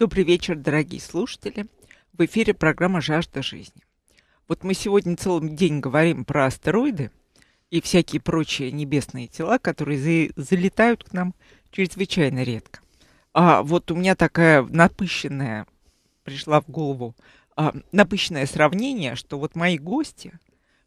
Добрый вечер, дорогие слушатели. В эфире программа «Жажда жизни». Вот мы сегодня целый день говорим про астероиды и всякие прочие небесные тела, которые залетают к нам чрезвычайно редко. А вот у меня такая напыщенная пришла в голову а, напыщенное сравнение, что вот мои гости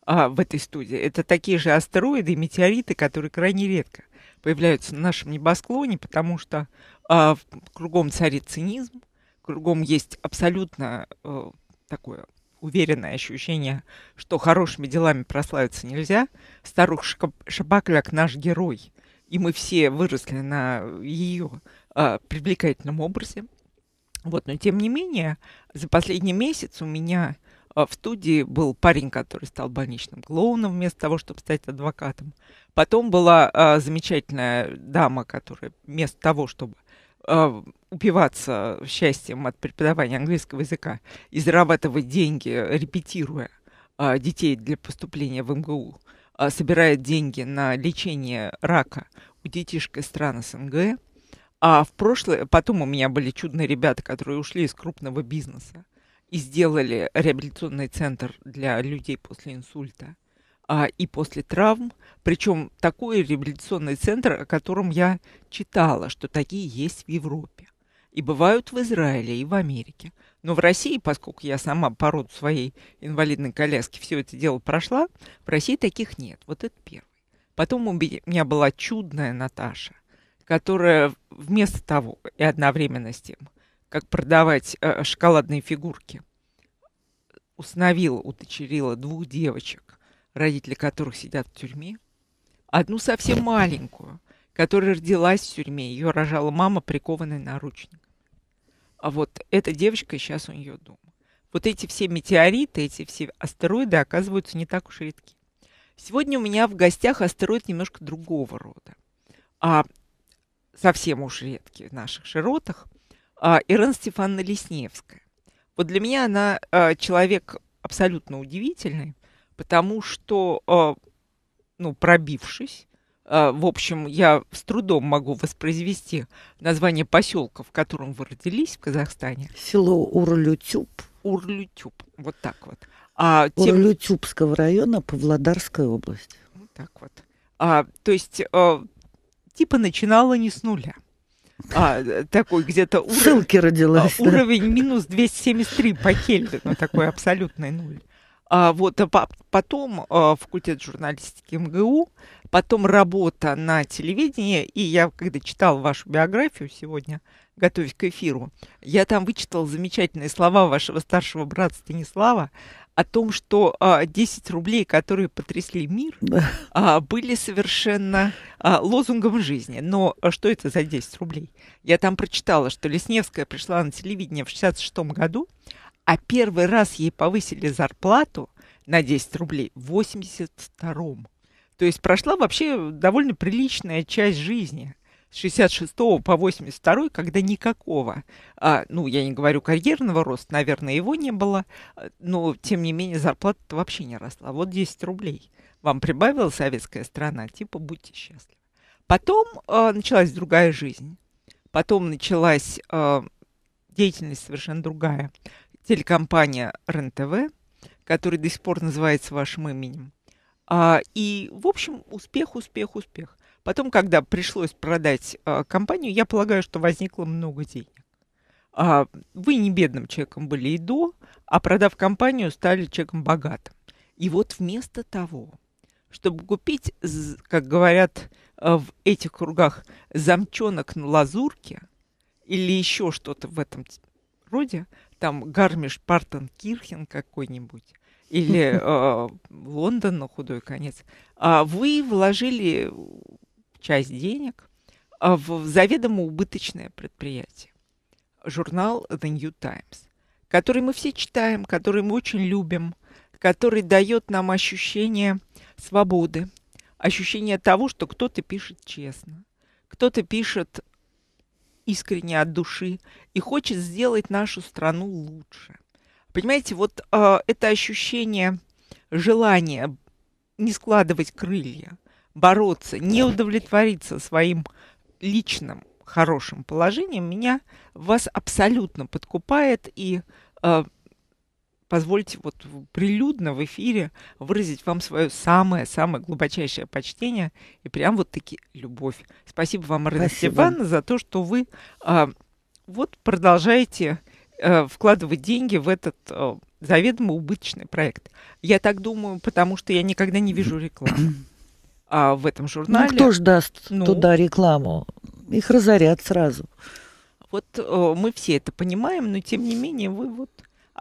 а, в этой студии это такие же астероиды и метеориты, которые крайне редко появляются на нашем небосклоне, потому что э, кругом царит цинизм, кругом есть абсолютно э, такое уверенное ощущение, что хорошими делами прославиться нельзя. Старух Шабакляк наш герой, и мы все выросли на ее э, а, привлекательном образе. Вот, но тем не менее, за последний месяц у меня а, в студии был парень, который стал больничным клоуном вместо того, чтобы стать адвокатом. Потом была э, замечательная дама, которая вместо того, чтобы э, упиваться счастьем от преподавания английского языка и зарабатывать деньги, репетируя э, детей для поступления в МГУ, э, собирает деньги на лечение рака у детишек из стран СНГ. А в прошлое, потом у меня были чудные ребята, которые ушли из крупного бизнеса и сделали реабилитационный центр для людей после инсульта а, и после травм. Причем такой реабилитационный центр, о котором я читала, что такие есть в Европе. И бывают в Израиле, и в Америке. Но в России, поскольку я сама по роду своей инвалидной коляски все это дело прошла, в России таких нет. Вот это первый. Потом у меня была чудная Наташа, которая вместо того и одновременно с тем как продавать э, шоколадные фигурки. Установила, уточерила двух девочек, родители которых сидят в тюрьме. Одну совсем маленькую, которая родилась в тюрьме. Ее рожала мама, прикованная наручниками. А вот эта девочка сейчас у нее дома. Вот эти все метеориты, эти все астероиды оказываются не так уж редки. Сегодня у меня в гостях астероид немножко другого рода. А совсем уж редкий в наших широтах. А, Ирена Стефановна Лесневская. Вот для меня она а, человек абсолютно удивительный, потому что, а, ну, пробившись, в общем, я с трудом могу воспроизвести название поселка, в котором вы родились в Казахстане. Село Урлютюб. Урлютюб, вот так вот. А, тем... Урлютюбского района Павлодарской области. Вот так вот. А, то есть а, типа начинала не с нуля а, такой где-то уровень. Ссылки родилась. А, да. Уровень минус 273 по Кельвину, такой абсолютный нуль. А, вот, а потом а, факультет журналистики МГУ, потом работа на телевидении, и я, когда читала вашу биографию сегодня, готовясь к эфиру, я там вычитала замечательные слова вашего старшего брата Станислава о том, что а, 10 рублей, которые потрясли мир, да. а, были совершенно а, лозунгом жизни. Но а что это за 10 рублей? Я там прочитала, что Лесневская пришла на телевидение в 66 году, а первый раз ей повысили зарплату на 10 рублей в 82-м. То есть прошла вообще довольно приличная часть жизни с 66 по 82, когда никакого, а, ну, я не говорю карьерного роста, наверное, его не было, а, но, тем не менее, зарплата вообще не росла. Вот 10 рублей вам прибавила советская страна, типа, будьте счастливы. Потом э, началась другая жизнь. Потом началась э, деятельность совершенно другая. Телекомпания РЕН-ТВ, которая до сих пор называется вашим именем. А, и, в общем, успех, успех, успех. Потом, когда пришлось продать а, компанию, я полагаю, что возникло много денег. А, вы не бедным человеком были и до, а продав компанию, стали человеком богатым. И вот вместо того, чтобы купить, как говорят а, в этих кругах, замчонок на лазурке или еще что-то в этом роде, там Гармиш Партон Кирхен какой-нибудь, или э, Лондон на худой конец, а вы вложили часть денег а, в заведомо убыточное предприятие. Журнал The New Times, который мы все читаем, который мы очень любим, который дает нам ощущение свободы, ощущение того, что кто-то пишет честно, кто-то пишет искренне от души и хочет сделать нашу страну лучше. Понимаете, вот э, это ощущение желания не складывать крылья, бороться, не удовлетвориться своим личным хорошим положением, меня вас абсолютно подкупает и э, позвольте вот прилюдно в эфире выразить вам свое самое-самое глубочайшее почтение и прям вот таки любовь. Спасибо вам, Ирина за то, что вы э, вот продолжаете э, вкладывать деньги в этот э, заведомо убыточный проект. Я так думаю, потому что я никогда не вижу рекламы. а, в этом ну, а журнале. Ну, кто же даст ну, туда рекламу? Их разорят сразу. Вот э, мы все это понимаем, но тем не менее вы вот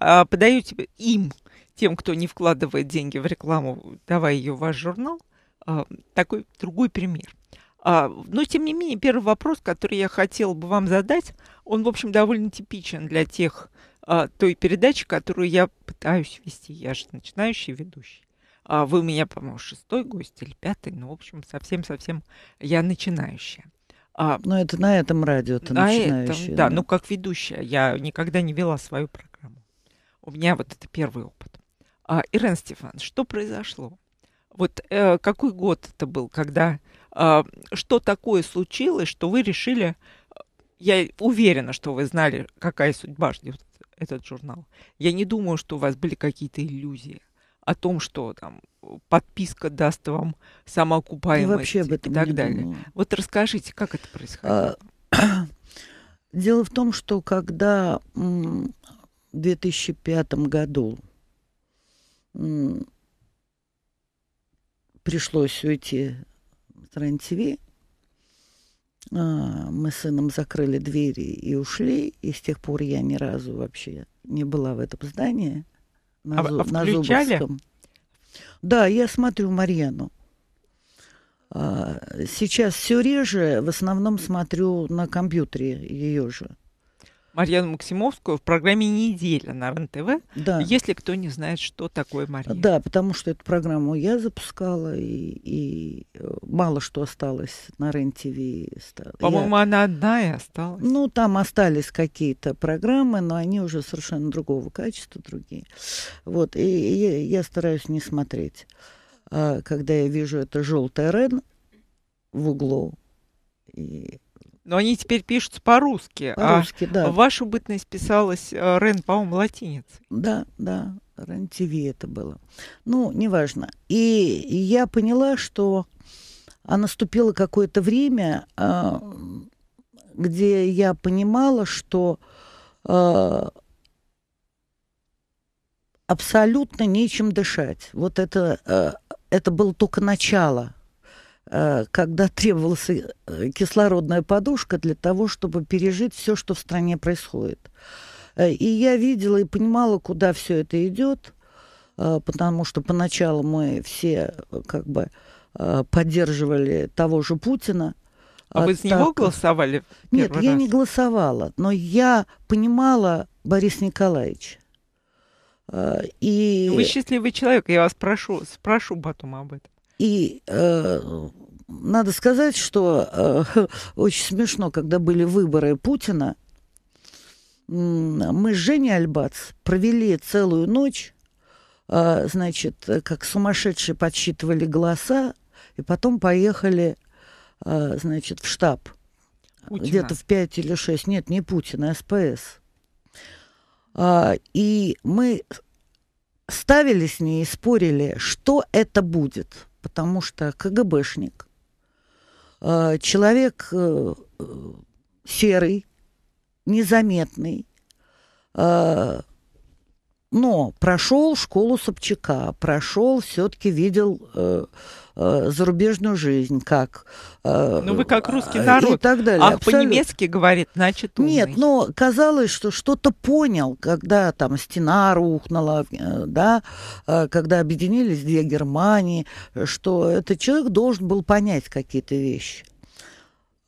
э, подаете им, тем, кто не вкладывает деньги в рекламу, давая ее в ваш журнал, э, такой другой пример. А, но, тем не менее, первый вопрос, который я хотела бы вам задать, он, в общем, довольно типичен для тех, а, той передачи, которую я пытаюсь вести. Я же начинающий ведущий. А вы у меня, по-моему, шестой гость или пятый, ну, в общем, совсем-совсем я начинающая. А, Но это на этом радио ты на начинающая. Этом, да, да, ну, как ведущая, я никогда не вела свою программу. У меня вот это первый опыт. А, Ирен Стефан, что произошло? Вот э, какой год это был, когда э, что такое случилось, что вы решили, э, я уверена, что вы знали, какая судьба ждет этот журнал. Я не думаю, что у вас были какие-то иллюзии о том, что там э, подписка даст вам самоокупаемость вообще об этом и так далее. Думала. Вот расскажите, как это происходило? А, дело в том, что когда в 2005 году пришлось уйти с РЕН-ТВ, а, мы с сыном закрыли двери и ушли, и с тех пор я ни разу вообще не была в этом здании на, а, а на Зубовском. Да, я смотрю Марьяну. А, сейчас все реже, в основном смотрю на компьютере ее же. Марьяну Максимовскую в программе «Неделя» на РЕН-ТВ, да. если кто не знает, что такое Мария. Да, потому что эту программу я запускала, и, и э, мало что осталось на РЕН-ТВ. По-моему, я... она одна и осталась. Ну, там остались какие-то программы, но они уже совершенно другого качества, другие. Вот, и, и я, я стараюсь не смотреть. А, когда я вижу это желтое РЕН в углу, и но они теперь пишутся по-русски. А по-русски, а да. Вашу бытность писалась э, Рен, по-моему, латиницей. Да, да, Рен-ТВ это было. Ну, неважно. И я поняла, что а наступило какое-то время, а, где я понимала, что а, абсолютно нечем дышать. Вот это, э, это было только начало Э, когда требовалась э, кислородная подушка для того, чтобы пережить все, что в стране происходит. Э, и я видела и понимала, куда все это идет, потому что поначалу мы все как бы поддерживали того же Путина. А вы а с него так... голосовали? Нет, раз? я не голосовала, но я понимала Борис Николаевич. И... Вы счастливый человек, я вас прошу, спрошу потом об этом. И э, надо сказать, что э, очень смешно, когда были выборы Путина, мы с Женей Альбац провели целую ночь, э, значит, э, как сумасшедшие подсчитывали голоса, и потом поехали, э, значит, в штаб. Где-то в 5 или 6. Нет, не Путина, а СПС. А, и мы ставили с ней и спорили, что это будет – потому что КГБшник, э, человек э, э, серый, незаметный, но прошел школу Собчака, прошел, все-таки видел э, э, зарубежную жизнь, как... Э, ну вы как русский э, народ. И так далее. Ах, по-немецки говорит, значит умный. Нет, но казалось, что что-то понял, когда там стена рухнула, э, да, э, когда объединились две Германии, что этот человек должен был понять какие-то вещи.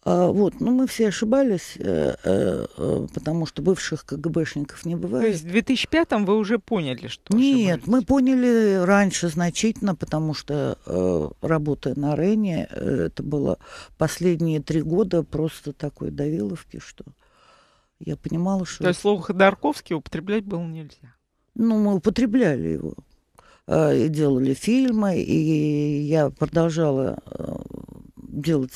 А, вот, но ну, мы все ошибались, э, э, э, потому что бывших КГБшников не бывает. То есть в 2005 вы уже поняли, что Нет, мы поняли раньше значительно, потому что работая на Рене, это было последние три года просто такой давиловки, что я понимала, что... То есть слово Ходорковский употреблять было нельзя? Ну, мы употребляли его. И делали фильмы, и я продолжала делать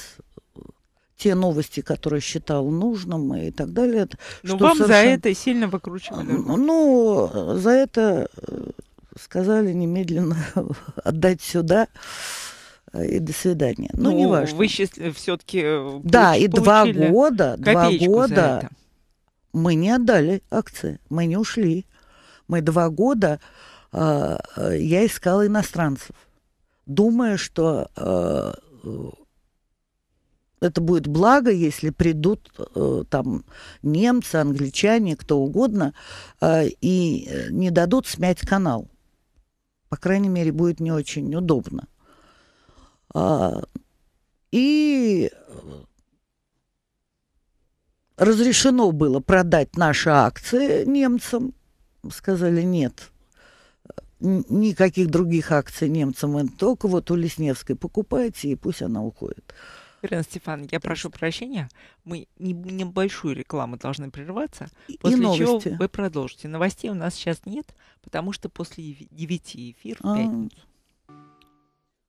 те новости, которые считал нужным и так далее. Но ну, что вам совершенно... за это сильно выкручивали? Ну, за это э, сказали немедленно отдать сюда э, и до свидания. Ну, ну не важно. Вы все-таки э, Да, и два года, два года мы не отдали акции, мы не ушли. Мы два года э, я искала иностранцев, думая, что э, это будет благо, если придут э, там немцы, англичане, кто угодно, э, и э, не дадут смять канал. По крайней мере, будет не очень удобно. А, и э, разрешено было продать наши акции немцам. Сказали нет, э, никаких других акций немцам. Только вот у Лесневской покупайте, и пусть она уходит. Ирина Стефан, я прошу прощения. Мы небольшую рекламу должны прерваться, и после новости. чего вы продолжите. Новостей у нас сейчас нет, потому что после 9 эфир в а. пятницу.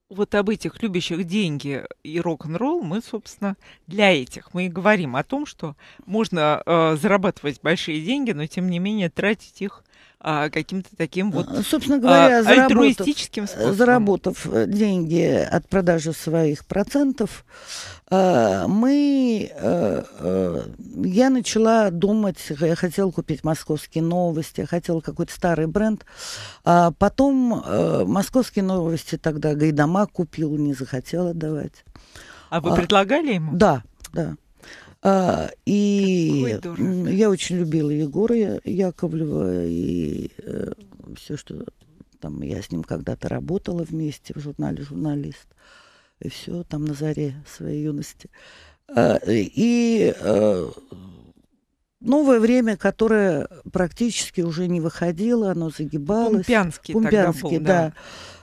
Вот об этих любящих деньги и рок-н-ролл мы, собственно, для этих. Мы и говорим о том, что можно э, зарабатывать большие деньги, но тем не менее тратить их а, каким-то таким вот а, Собственно говоря, а, заработав, способом. Заработав э, деньги от продажи своих процентов, э, мы, э, я начала думать, я хотела купить московские новости, я хотела какой-то старый бренд. А потом московские новости тогда Гайдама купил, не захотела давать. А вы а, предлагали ему? Да, да. А, и я очень любила Егора Яковлева и э, все, что там я с ним когда-то работала вместе в журнале «Журналист». И все там на заре своей юности. А, и э, новое время, которое практически уже не выходило, оно загибалось. Кумпианский, Кумпианский тогда был, да. да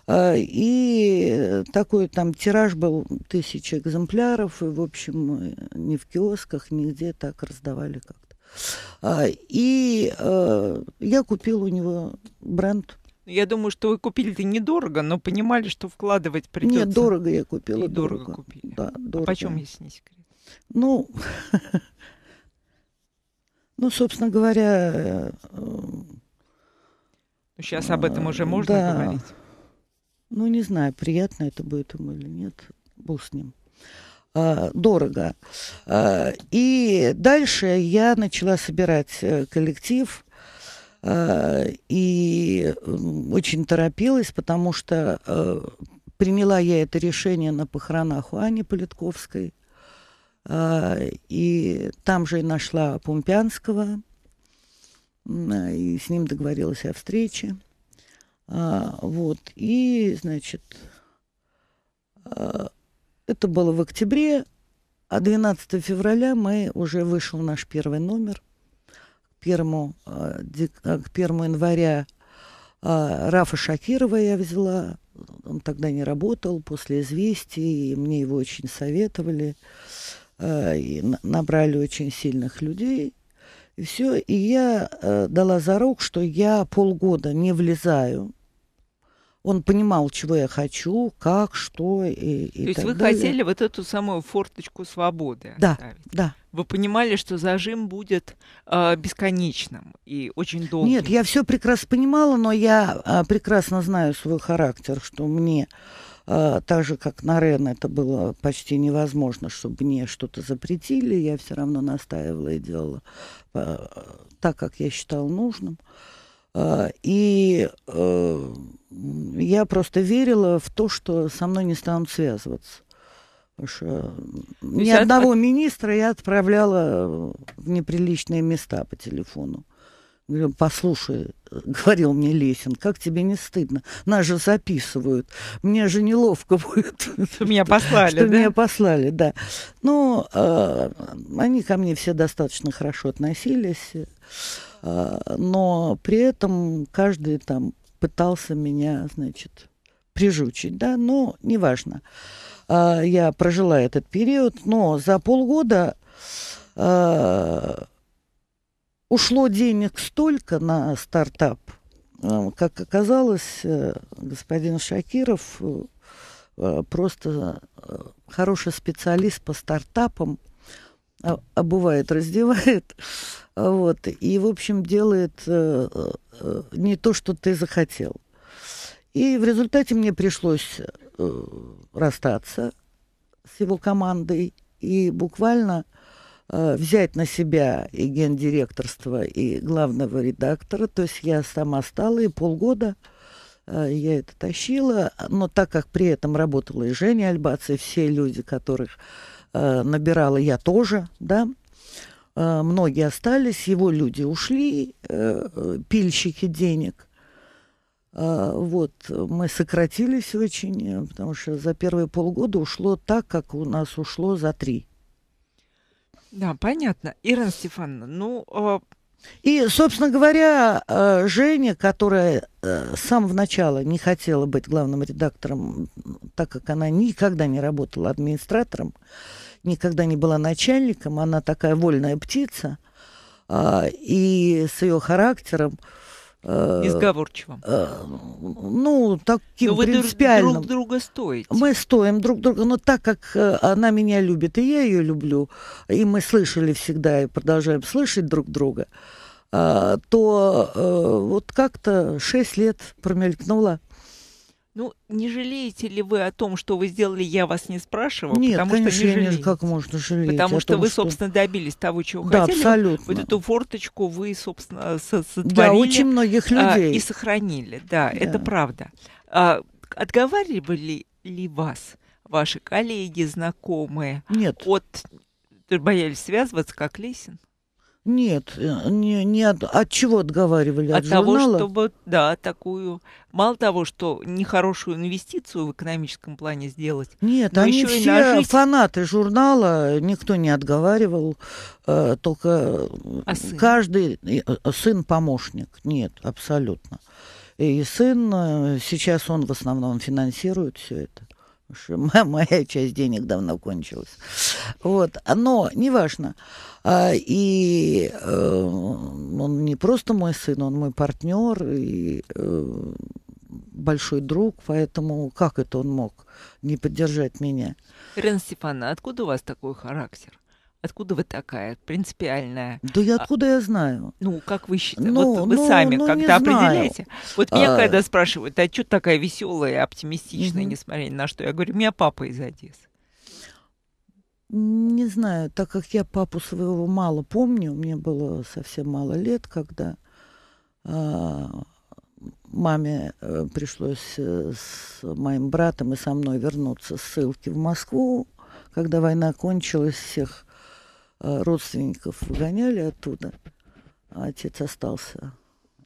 а, и такой там тираж был тысяча экземпляров, и, в общем, ни в киосках, нигде так раздавали как-то. А, и а, я купила у него бренд я думаю, что вы купили-то недорого, но понимали, что вкладывать придется. Нет, дорого я купила. И дорого, дорого купили. Да, дорого. А почем, если не секрет? Ну, ну, собственно говоря... Сейчас э, ну, об этом уже можно говорить? Ну, не знаю, приятно это будет ему или нет. Был с ним. А, дорого. А, и дальше я начала собирать э, коллектив. А, и очень торопилась, потому что э, приняла я это решение на похоронах у Ани Политковской. А, и там же и нашла Пумпянского. И с ним договорилась о встрече. А, вот. И, значит, а, это было в октябре, а 12 февраля мы уже вышел наш первый номер. К первому а, к первому января Рафа Шакирова я взяла. Он тогда не работал после «Известий», и мне его очень советовали. И набрали очень сильных людей. И все. И я э, дала зарок, что я полгода не влезаю он понимал, чего я хочу, как, что и, и То есть вы далее. хотели вот эту самую форточку свободы да, оставить? Да, да вы понимали, что зажим будет э, бесконечным и очень долгим. Нет, я все прекрасно понимала, но я э, прекрасно знаю свой характер, что мне э, так же, как на Рен, это было почти невозможно, чтобы мне что-то запретили, я все равно настаивала и делала э, так, как я считала нужным. Э, и э, я просто верила в то, что со мной не станут связываться. Потому что ни от... А одного а министра я отправляла в неприличные места по телефону. послушай, говорил мне Лесин, как тебе не стыдно? Нас же записывают. Мне же неловко будет. Что меня послали, Что да? меня послали, да. Но ну, э, а, они ко мне все достаточно хорошо относились. Э, но при этом каждый там пытался меня, значит, прижучить, да, но неважно. А, я прожила этот период, но за полгода а, ушло денег столько на стартап, а, как оказалось, э, господин Шакиров э, э, просто хороший специалист по стартапам, обувает, а, а раздевает, а вот, и, в общем, делает э, э, не то, что ты захотел. И в результате мне пришлось э, расстаться с его командой и буквально взять на себя и гендиректорство, и главного редактора. То есть я сама стала, и полгода я это тащила. Но так как при этом работала и Женя Альбац, и все люди, которых Э, набирала я тоже, да. Э, многие остались, его люди ушли, э, пильщики денег. Вот, мы сократились очень, потому что за первые полгода ушло так, как у нас ушло за три. Да, понятно. Ирина Стефановна, ну, а и, собственно говоря, э, Женя, которая с э, самого начала не хотела быть главным редактором, так как она никогда не работала администратором, никогда не была начальником, она такая вольная птица, а, и с ее характером... Изговорчивым. Э, ну, таким но ну, вы принципиальным. друг друга стоите. Мы стоим друг друга, но так как она меня любит, и я ее люблю, и мы слышали всегда и продолжаем слышать друг друга, а, то э, вот как-то 6 лет промелькнуло. Ну, не жалеете ли вы о том, что вы сделали, я вас не спрашиваю Нет, потому конечно, что не жалеете. Нет, как можно жалеть Потому что том, вы, собственно, добились того, чего да, хотели. абсолютно. Вот эту форточку вы, собственно, сотворили. Да, очень многих а, людей. А, и сохранили, да, да. это правда. А, отговаривали ли вас ваши коллеги, знакомые? Нет. От... Боялись связываться, как Лесин? Нет, э, не, не от, от чего отговаривали? От, от того, чтобы, да, такую, мало того, что нехорошую инвестицию в экономическом плане сделать. Нет, они еще все нажить... фанаты журнала, никто не отговаривал, э, только а сын? каждый э, сын помощник. Нет, абсолютно. И сын сейчас он в основном финансирует все это. Моя часть денег давно кончилась. Вот. Но неважно. А, и э, он не просто мой сын, он мой партнер и э, большой друг, поэтому как это он мог не поддержать меня? Ирина Степановна, откуда у вас такой характер? Откуда вы такая принципиальная? Да я а, откуда а, я знаю? Ну, как вы считаете? Ну, вот вы ну, сами ну, как-то определяете. Знаю. Вот меня а... когда спрашивают, а что такая веселая, оптимистичная, угу. несмотря ни на что, я говорю, у меня папа из Одессы. Не знаю, так как я папу своего мало помню, мне было совсем мало лет, когда а, маме э, пришлось э, с моим братом и со мной вернуться с ссылки в Москву, когда война кончилась, всех Э, родственников выгоняли оттуда, а отец остался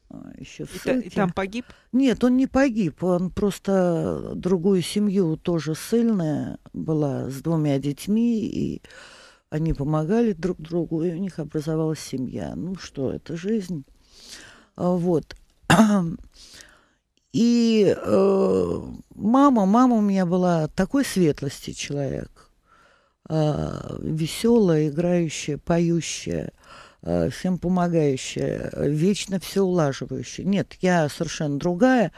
а, еще в ссылке. И, там погиб? Нет, он не погиб, он просто другую семью тоже сильная была с двумя детьми, и они помогали друг другу, и у них образовалась семья. Ну что, это жизнь. А, вот. И э, мама, мама у меня была такой светлости человек, Э, веселая, играющая, поющая, э, всем помогающая, вечно все улаживающая. Нет, я совершенно другая.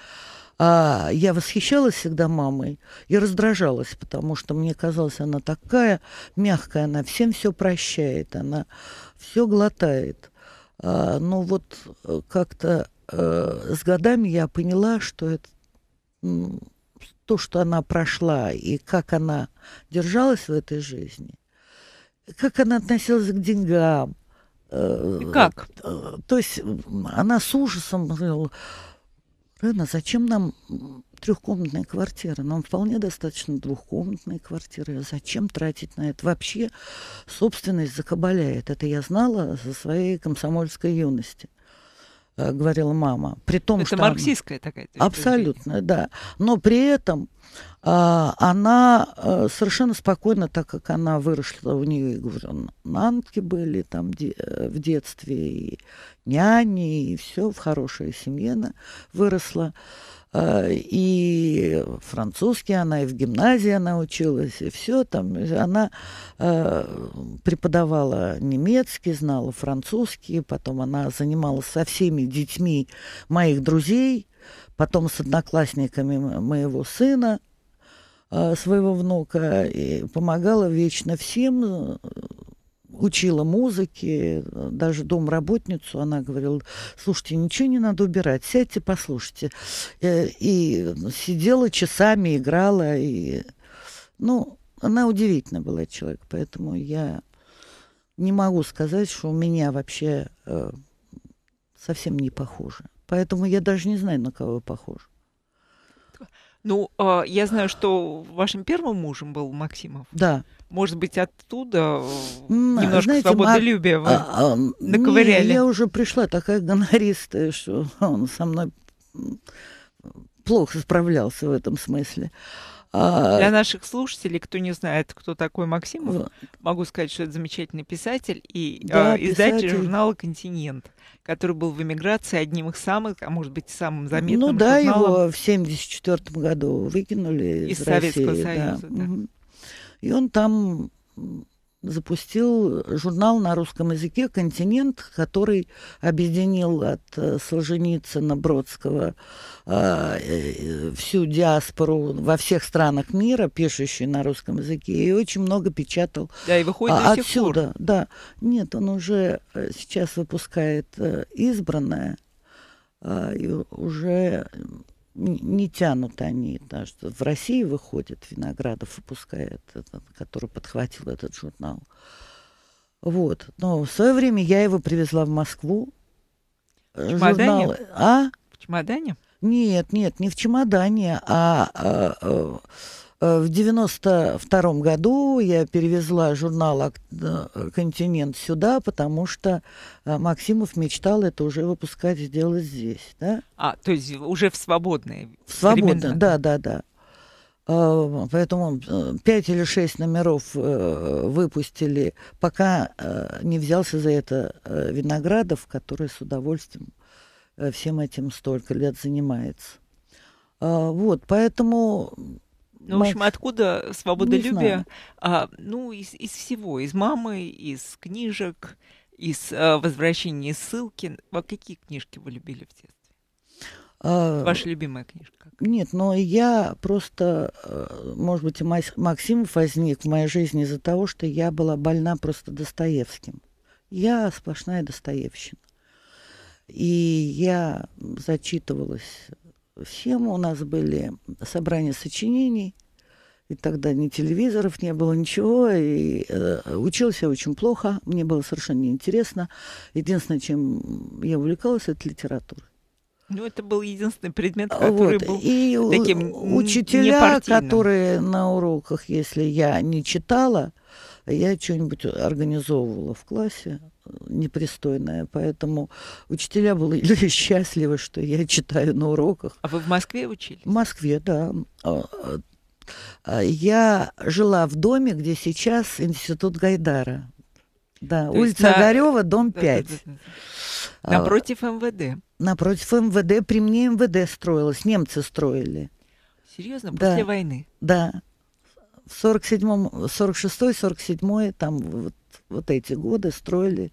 А я восхищалась всегда мамой и раздражалась, потому что мне казалось, она такая мягкая, она всем все прощает, она все глотает. А, но ну вот э, как-то э, с годами я поняла, что это то, что она прошла и как она держалась в этой жизни, как она относилась к деньгам. Э, и как? Э, то есть она с ужасом говорила, Рена, зачем нам трехкомнатная квартира? Нам вполне достаточно двухкомнатной квартиры. А зачем тратить на это? Вообще собственность закабаляет. Это я знала со своей комсомольской юности. Э, говорила мама. При том, Это что марксистская она... такая. Абсолютно, да. Но при этом а, она э, совершенно спокойно, так как она выросла, у нее, говорю, нанки были там э, в детстве, и няни, и все, в хорошей семье она выросла. Э, и французский она, и в гимназии она училась, и все там. Она э, преподавала немецкий, знала французский, потом она занималась со всеми детьми моих друзей, потом с одноклассниками моего сына, э, своего внука и помогала вечно всем, учила музыки, даже домработницу. Она говорила, слушайте, ничего не надо убирать, сядьте, послушайте. Э, и сидела часами, играла. И... Ну, она удивительно была человек, поэтому я не могу сказать, что у меня вообще э, совсем не похоже. Поэтому я даже не знаю, на кого я похожа. Ну, а, я знаю, что вашим первым мужем был Максимов. Да может быть, оттуда немножко Знаете, свободолюбия мы... А, а, наковыряли? Не, я уже пришла такая гонористая, э, что он со мной плохо справлялся в этом смысле. А, Для наших слушателей, кто не знает, кто такой Максимов, могу сказать, что это замечательный писатель и да, э, издатель писатель. журнала «Континент», который был в эмиграции одним из самых, а может быть, самым ну заметным Ну да, журналом. его в 1974 году выкинули из, из Советского России, Союза. Да. Да. И он там запустил журнал на русском языке «Континент», который объединил от э, Солженицына, Бродского а, э, э, всю диаспору во всех странах мира, пишущую на русском языке, и очень много печатал. Да, и выходит а до сих отсюда. Пор. Да, нет, он уже сейчас выпускает «Избранное», а, и уже не тянут они, потому что в России выходит Виноградов, выпускает, этот, который подхватил этот журнал. Вот. Но в свое время я его привезла в Москву. В чемодане? А? В чемодане? Нет, нет, не в чемодане, а, а, а Э, в 92 году я перевезла журнал э, «Континент» сюда, потому что э, Максимов мечтал это уже выпускать, сделать здесь. Да? А, то есть уже в свободное В Свободное, да, да, да. Поэтому пять или шесть номеров выпустили, пока не взялся за это Виноградов, который с удовольствием всем этим столько лет занимается. Вот, поэтому ну, в общем, откуда ну, свободолюбие? А, ну, из, из всего, из мамы, из книжек, из а, возвращения ссылки. А какие книжки вы любили в детстве? А, Ваша любимая книжка? Нет, но я просто, э, может быть, Максимов возник в моей жизни из-за того, что я была больна просто Достоевским. Я сплошная Достоевщина. И я зачитывалась схему. У нас были собрания сочинений, и тогда ни телевизоров не было, ничего. И э, училась очень плохо, мне было совершенно неинтересно. Единственное, чем я увлекалась, это литература. Ну, это был единственный предмет, а, который вот. был и таким э, учителя, которые на уроках, если я не читала, я что-нибудь организовывала в классе непристойное. Поэтому учителя были счастливы, что я читаю на уроках. А вы в Москве учились? В Москве, да. А, а, я жила в доме, где сейчас институт Гайдара. Да, То улица на... Огарева, дом 5. А, напротив МВД. Напротив МВД, при мне МВД строилось, немцы строили. Серьезно, после да, войны? Да. В 47-м, 46-й, 47-й, там вот вот эти годы строили.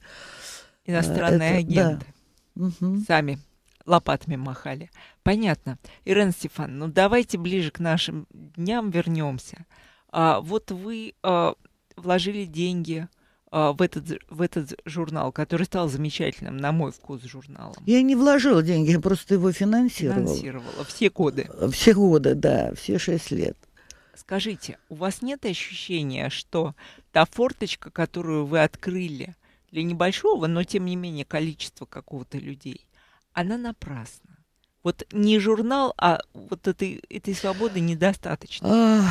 Э, Иностранные это, агенты. Да. Угу. Сами лопатами махали. Понятно. Ирена Стефан, ну давайте ближе к нашим дням вернемся. А, вот вы а, вложили деньги а, в этот, в этот журнал, который стал замечательным, на мой вкус, журналом. Я не вложила деньги, я просто его финансировала. Финансировала. Все годы. Э, все годы, да, все шесть лет. Скажите, у вас нет ощущения, что та форточка, которую вы открыли для небольшого, но тем не менее количества какого-то людей, она напрасна. Вот не журнал, а вот этой, этой свободы недостаточно.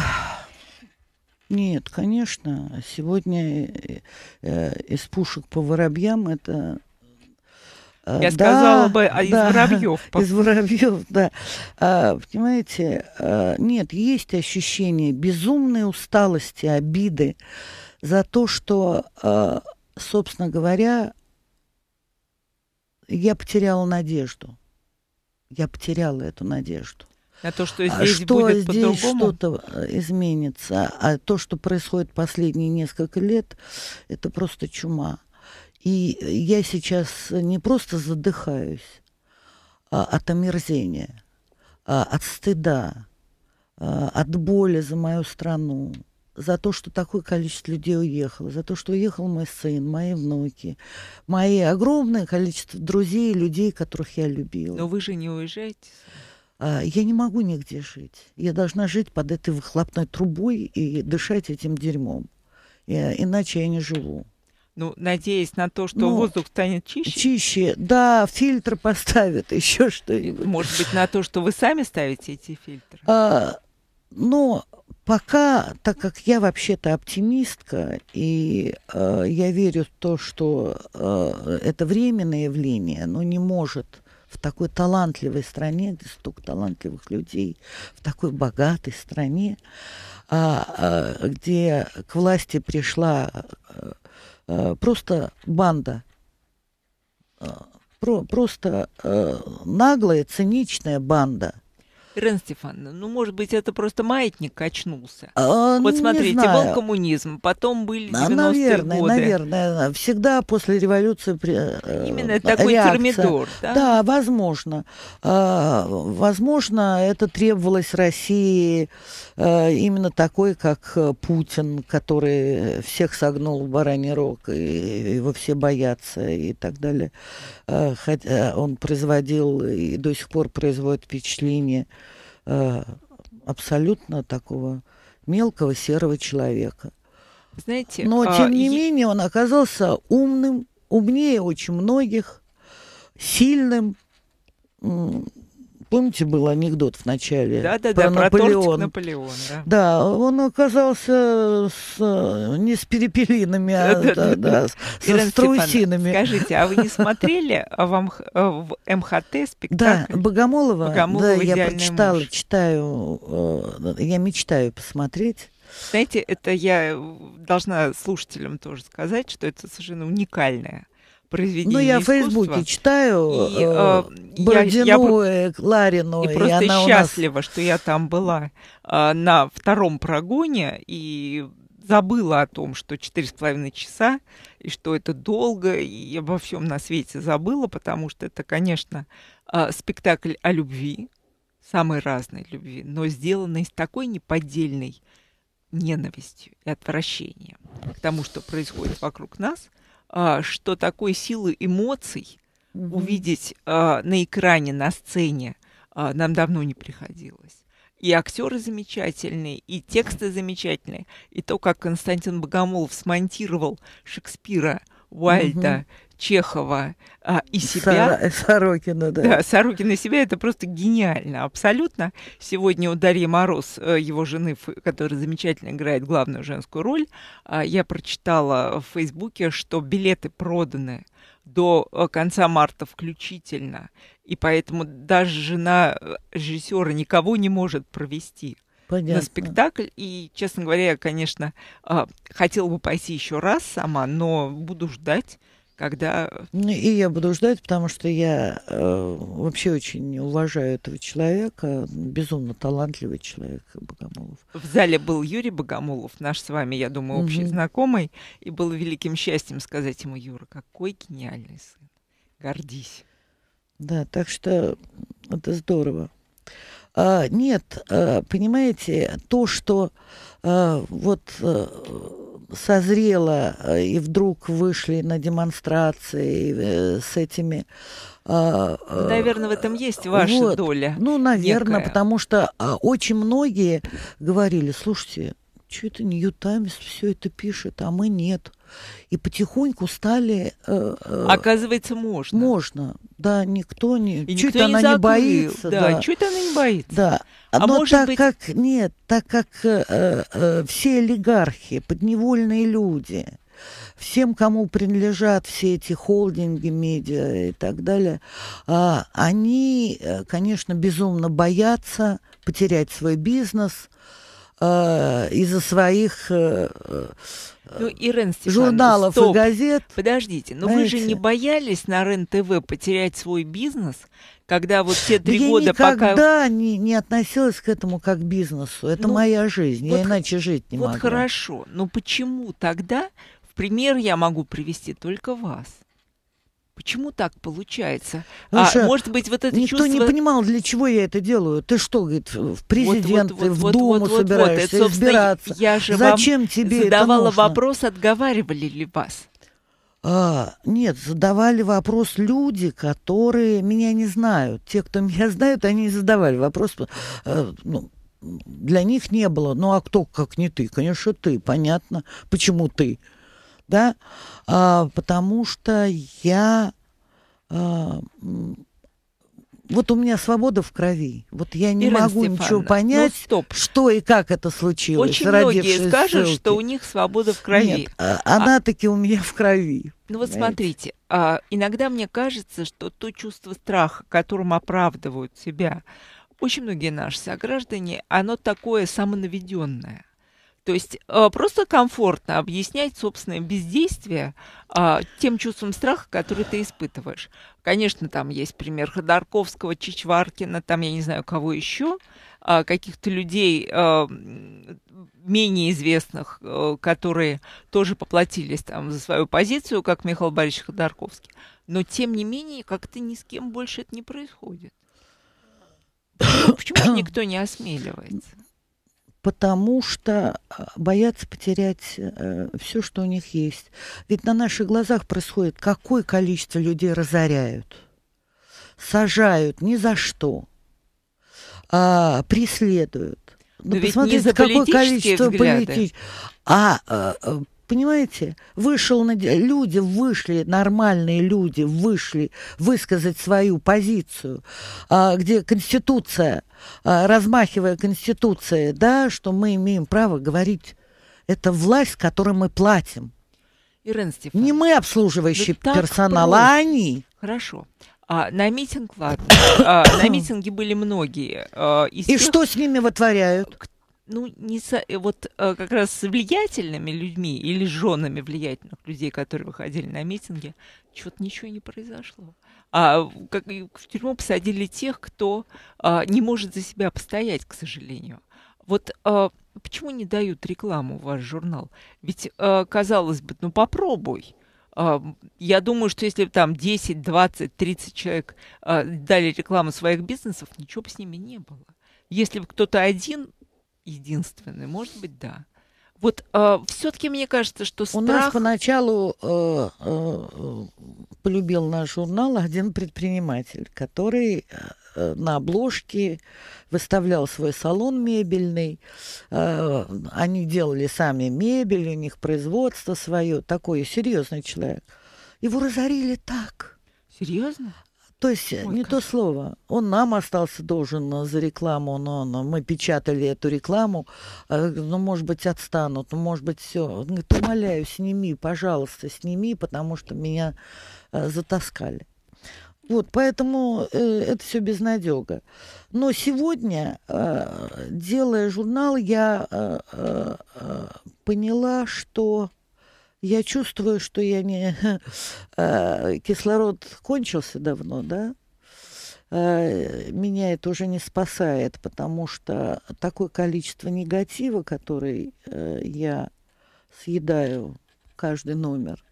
Нет, конечно. Сегодня э, э, из пушек по воробьям это э, я да, сказала бы, а из да, воробьев. Из воробьев, да. А, понимаете, а, нет, есть ощущение безумной усталости, обиды за то, что, э, собственно говоря, я потеряла надежду. Я потеряла эту надежду. А то, что а здесь что будет здесь что-то э, изменится, а то, что происходит последние несколько лет, это просто чума. И я сейчас не просто задыхаюсь а, от омерзения, а, от стыда, а, от боли за мою страну, за то, что такое количество людей уехало, за то, что уехал мой сын, мои внуки, мои огромное количество друзей, людей, которых я любила. Но вы же не уезжаете? А, я не могу нигде жить. Я должна жить под этой выхлопной трубой и дышать этим дерьмом. Я, иначе я не живу. Ну, надеясь на то, что ну, воздух станет чище. Чище, да, фильтр поставят, еще что-нибудь. Может быть, на то, что вы сами ставите эти фильтры? А, но пока, так как я вообще-то оптимистка, и э, я верю в то, что э, это временное явление, но не может в такой талантливой стране, где столько талантливых людей, в такой богатой стране, а, а, где к власти пришла а, просто банда, а, про, просто а, наглая, циничная банда – Ирен Стефановна, ну, может быть, это просто маятник качнулся. А, ну, вот смотрите, был коммунизм, потом были 90-е а, наверное, годы. Наверное, наверное, всегда после революции... Э, Именно э, такой реакция. термидор, да? Да, возможно. А, возможно, это требовалось России Э, именно такой, как э, Путин, который всех согнул в бараний рог, и его все боятся и так далее. Э, Хотя он производил и до сих пор производит впечатление абсолютно такого мелкого серого человека. Знаете, Но, а, тем а, не е... менее, он оказался умным, умнее очень многих, сильным, помните, был анекдот в начале да, да, про да, Наполеон. Про Наполеон да. да, он оказался с, не с перепелинами, а да, да, да, да, со струсинами. Скажите, а вы не смотрели вам э, в МХТ спектакль? Да, Богомолова. Богомолова да, я прочитала, муж. читаю, э, я мечтаю посмотреть. Знаете, это я должна слушателям тоже сказать, что это совершенно уникальное произведение Ну, я в Фейсбуке читаю и, э, Бородину, э, я, я, Кларину. И, и просто она счастлива, нас... что я там была э, на втором прогоне и забыла о том, что четыре с половиной часа, и что это долго, и обо всем на свете забыла, потому что это, конечно, э, спектакль о любви, самой разной любви, но сделанный с такой неподдельной ненавистью и отвращением к тому, что происходит вокруг нас – а, что такой силы эмоций угу. увидеть а, на экране, на сцене а, нам давно не приходилось. И актеры замечательные, и тексты замечательные, и то, как Константин Богомолов смонтировал Шекспира, Уайльда, угу. Чехова а, и себя. Сорокина, да. Да, Сорокина и себя это просто гениально, абсолютно. Сегодня у Дарьи Мороз, э, его жены, которая замечательно играет главную женскую роль, а, я прочитала в Фейсбуке, что билеты проданы до э, конца марта включительно. И поэтому даже жена э, режиссера никого не может провести. Понятно. на спектакль. И, честно говоря, я, конечно, а, хотела бы пойти еще раз сама, но буду ждать когда... Э, ну, и я буду ждать, потому что я э, вообще очень уважаю этого человека, безумно талантливый человек Богомолов. В зале был Юрий Богомолов, наш с вами, я думаю, общий угу. знакомый, и было великим счастьем сказать ему, Юра, какой гениальный сын, гордись. Да, так что это здорово. А, нет, э, понимаете, то, что а, вот созрело э, и вдруг вышли на демонстрации э, с этими а, э, Наверное, в этом есть ваша вот. доля. Ну, наверное, некая. потому что а, очень многие говорили, слушайте, что это Нью Таймс все это пишет, а мы нет и потихоньку стали... Э, э, Оказывается, можно. Можно, да, никто не... И чуть никто она не, не боится. Да, да, чуть она не боится. Да. А Но может так быть... как... Нет, так как э, э, э все олигархи, подневольные люди, всем, кому принадлежат все эти холдинги, медиа и так далее, а, э, они, конечно, безумно боятся потерять свой бизнес, э, из-за своих ну, и Рен журналов стоп. и газет. Подождите, но Знаете? вы же не боялись на РЕН-ТВ потерять свой бизнес, когда вот те три да года я никогда пока... никогда не, не относилась к этому как к бизнесу. Это ну, моя жизнь, вот, я иначе жить не вот могу. Вот хорошо, но почему тогда, в пример я могу привести только вас – Почему так получается? Слушай, а, может быть, вот это никто чувство... не понимал, для чего я это делаю. Ты что, говорит, в президенты, вот, вот, вот, в Думу вот, вот, собираешься вот, вот. Это, избираться? Я же Зачем тебе задавала это нужно? вопрос, отговаривали ли вас? А, нет, задавали вопрос люди, которые меня не знают. Те, кто меня знают, они задавали вопрос. А, ну, для них не было. Ну а кто, как не ты? Конечно, ты. Понятно, почему ты да, а, потому что я... А, вот у меня свобода в крови. Вот я не Ирина могу Стефановна, ничего ну понять, ну, стоп. что и как это случилось. Очень многие скажут, ссылки. что у них свобода в крови. Нет, а, она а таки у меня в крови. Ну вот смотрите, а, иногда мне кажется, что то чувство страха, которым оправдывают себя очень многие наши сограждане, оно такое самонаведенное. То есть а, просто комфортно объяснять собственное бездействие а, тем чувством страха, который ты испытываешь. Конечно, там есть пример Ходорковского, Чичваркина, там я не знаю кого еще, а, каких-то людей менее известных, которые тоже поплатились там за свою позицию, как Михаил Борисович Ходорковский. Но тем не менее, как-то ни с кем больше это не происходит. Почему никто не осмеливается? потому что э, боятся потерять э, все, что у них есть. Ведь на наших глазах происходит, какое количество людей разоряют, сажают ни за что, а, преследуют. Ну, Но ну, ведь посмотрите, не за какое количество взгляды. А, а Понимаете? Вышел на... Люди вышли, нормальные люди вышли высказать свою позицию, а, где Конституция, а, размахивая Конституцией, да, что мы имеем право говорить. Это власть, которой мы платим. Ирина Стефановна. Не мы обслуживающий персонал, а они. Хорошо. А, на митинг, ладно. а, на митинге были многие. А, и тех, что с ними вытворяют? ну, не со... Э, вот э, как раз с влиятельными людьми или женами влиятельных людей, которые выходили на митинги, что-то ничего не произошло. А как, в тюрьму посадили тех, кто э, не может за себя постоять, к сожалению. Вот э, почему не дают рекламу в ваш журнал? Ведь, э, казалось бы, ну попробуй. А, я думаю, что если бы там 10, 20, 30 человек дали рекламу своих бизнесов, ничего бы с ними не было. Если бы кто-то один единственный. Может быть, да. Вот э, а, все-таки мне кажется, что страх... У нас поначалу э, э, полюбил наш журнал один предприниматель, который э, на обложке выставлял свой салон мебельный. Э, они делали сами мебель, у них производство свое. Такой серьезный человек. Его разорили так. Серьезно? То есть э, Ой, не как. то слово. Он нам остался должен э, за рекламу, но, но мы печатали эту рекламу. Э, ну, может быть, отстанут, ну, может быть, все. Он говорит, умоляю, сними, пожалуйста, сними, потому что меня затаскали. Вот, поэтому э, это все безнадега. Но сегодня, э, делая журнал, я э, э, поняла, что я чувствую, что я не... Э, кислород кончился давно, да? Э, меня это уже не спасает, потому что такое количество негатива, который э, я съедаю каждый номер,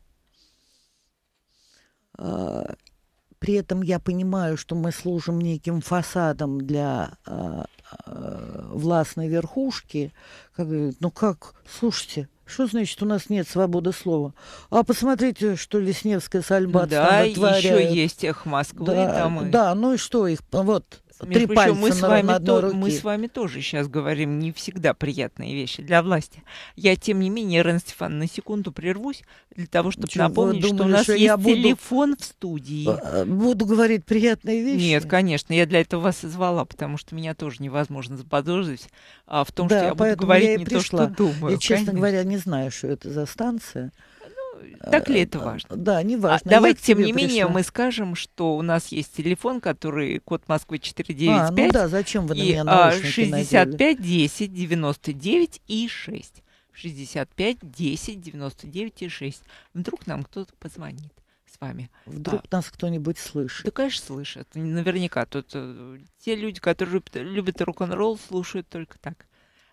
при этом я понимаю, что мы служим неким фасадом для э, э, властной верхушки. Как ну как, слушайте, что значит у нас нет свободы слова? А посмотрите, что Лесневская с Альбац Да, еще есть «Эх Москвы» да, там. И... Да, ну и что их, вот, три пальца мы с, вами на то, руки. мы с вами тоже сейчас говорим не всегда приятные вещи для власти. Я, тем не менее, Рен Стефан, на секунду прервусь для того, чтобы Чего, напомнить, думали, что у нас что есть буду... телефон в студии. Э, буду говорить приятные вещи? Нет, конечно. Я для этого вас и звала, потому что меня тоже невозможно заподозрить а, в том, да, что я буду говорить я не пришла. то, что думаю. Я, честно конечно. говоря, не знаю, что это за станция. Э, так ли это важно? Да, не а важно. А, давайте, тем не пришла. менее, мы скажем, что у нас есть телефон, который код Москвы 495. А, ну да, зачем вы на меня а, наушники 65 10 99 и 6. 65 10 99 и 6. Вдруг нам кто-то позвонит с вами. Вдруг а, нас кто-нибудь слышит. Да, конечно, слышат. Наверняка. Тут э, те люди, которые любят, любят рок-н-ролл, слушают только так.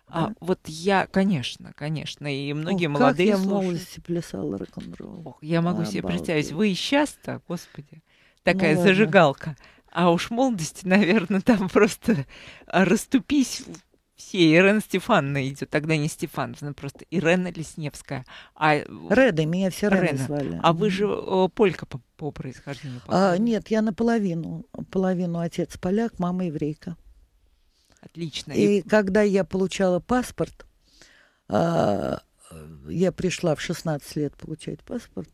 А, Вот я, конечно, конечно, и многие Ох, молодые как я слушают. в молодости плясала рок-н-ролл. Ох, я могу а, себе обалдеть. представить, вы и сейчас-то, господи, ну такая ну, зажигалка. А уж молодости, наверное, там просто раступись все. Ирена Стефановна идет, тогда не Стефановна, просто Ирена Лесневская. А... Э, Реда, меня все Рена. звали. А вы же э, полька по, по происхождению? а, нет, я наполовину. Половину отец поляк, мама еврейка. Отлично. И, когда я получала паспорт, а, я пришла в 16 лет получать паспорт,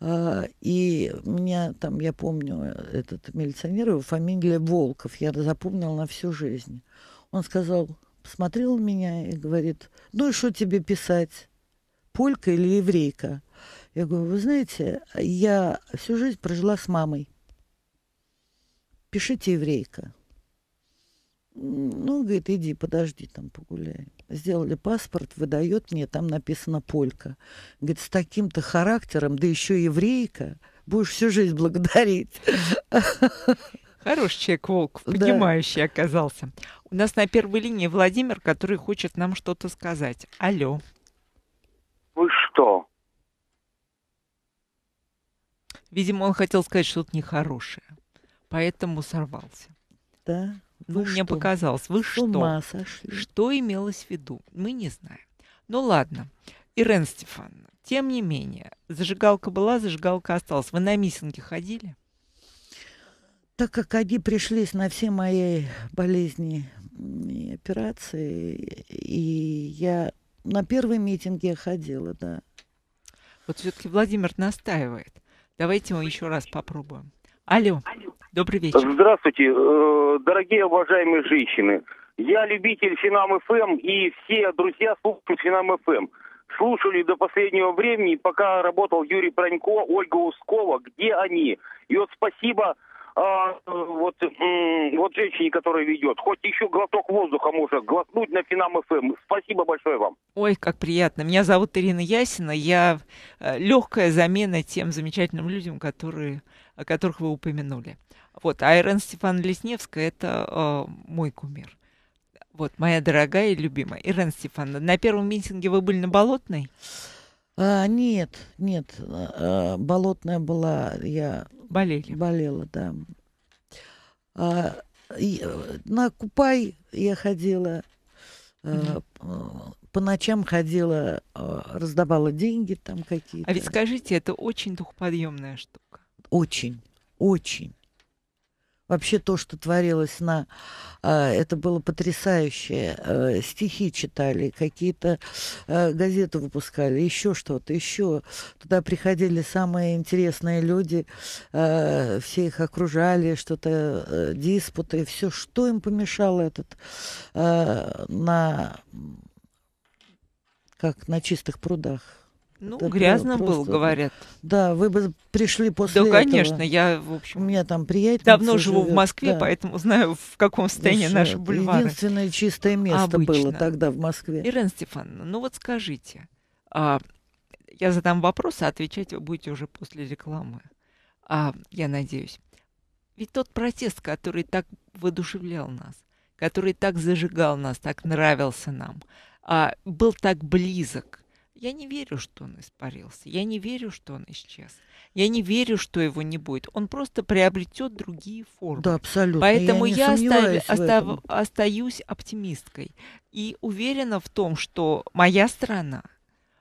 а, и меня там, я помню, этот милиционер, его фамилия Волков, я запомнила на всю жизнь. Он сказал, посмотрел на меня и говорит, ну и что тебе писать, полька или еврейка? Я говорю, вы знаете, я всю жизнь прожила с мамой. Пишите еврейка. Ну, говорит, иди, подожди, там погуляй. Сделали паспорт, выдает мне, там написано «Полька». Говорит, с таким-то характером, да еще еврейка, будешь всю жизнь благодарить. Хороший человек волк понимающий да. оказался. У нас на первой линии Владимир, который хочет нам что-то сказать. Алло. Вы что? Видимо, он хотел сказать что-то нехорошее, поэтому сорвался. Да. Ну, мне что? показалось, вы что? Ума сошли. Что имелось в виду? Мы не знаем. Ну ладно, Ирен Стефановна, тем не менее, зажигалка была, зажигалка осталась. Вы на миссинги ходили? Так как они пришлись на все мои болезни и операции, и я на первый митинг я ходила, да. Вот все-таки Владимир настаивает. Давайте мы еще раз попробуем. Алло. Добрый вечер. Здравствуйте, э, дорогие уважаемые женщины. Я любитель Финам ФМ эм, и все друзья слушают Финам ФМ. Эм. Слушали до последнего времени, пока работал Юрий Пронько, Ольга Ускова, где они? И вот спасибо а, э, вот, вот женщине, которая ведет. Хоть еще глоток воздуха можно глотнуть на Финам ФМ. Эм. Спасибо большое вам. Ой, как приятно. Меня зовут Ирина Ясина. Я э, легкая замена тем замечательным людям, которые, о которых вы упомянули. Вот, а Ирен Стефан Лесневская – это э, мой кумир. Вот, моя дорогая и любимая. Ирен Стефановна, на первом митинге вы были на Болотной? А, нет, нет. А, а болотная была, я... Болели? Болела, да. А, я, на Купай я ходила, mm а, по ночам ходила, раздавала деньги там какие-то. А ведь скажите, это очень духоподъемная штука. Очень, очень. Вообще то, что творилось на... А, это было потрясающе. Э, стихи читали, какие-то э, газеты выпускали, еще что-то, еще. Туда приходили самые интересные люди, э, все их окружали, что-то, диспуты, все. Что им помешало этот на... как на чистых прудах? Ну, это грязно просто... был, говорят. Да, вы бы пришли после Да, конечно, этого. я, в общем... У меня там приятель Давно живу живет. в Москве, да. поэтому знаю, в каком состоянии Еще, наши бульвары. Единственное чистое место Обычно. было тогда в Москве. Ирина Стефановна, ну вот скажите, а, я задам вопрос, а отвечать вы будете уже после рекламы. А, я надеюсь. Ведь тот протест, который так воодушевлял нас, который так зажигал нас, так нравился нам, а, был так близок я не верю, что он испарился. Я не верю, что он исчез. Я не верю, что его не будет. Он просто приобретет другие формы. Да, абсолютно. Поэтому я, я остав... Остав... остаюсь оптимисткой и уверена в том, что моя страна,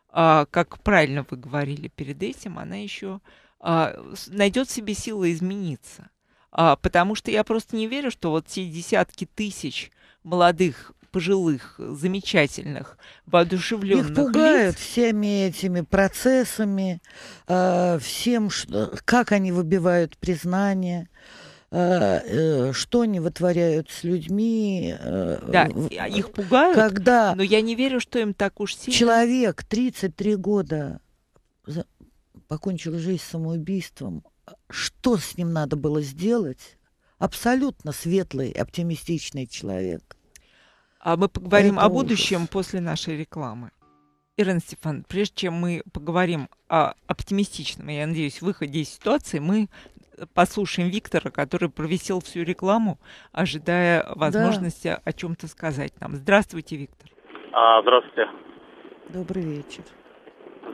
а, как правильно вы говорили перед этим, она еще а, найдет в себе силы измениться. А, потому что я просто не верю, что вот те десятки тысяч молодых пожилых, замечательных, воодушевленных Их пугают лиц. всеми этими процессами, э, всем, как они выбивают признание э, э, что они вытворяют с людьми. Да, а их пугают, когда но я не верю, что им так уж сильно. Человек 33 года покончил жизнь самоубийством. Что с ним надо было сделать? Абсолютно светлый, оптимистичный человек – а мы поговорим Это о будущем ужас. после нашей рекламы. Ирен Стефан, прежде чем мы поговорим о оптимистичном, я надеюсь, выходе из ситуации, мы послушаем Виктора, который провисел всю рекламу, ожидая возможности да. о чем-то сказать нам. Здравствуйте, Виктор. А, здравствуйте. Добрый вечер.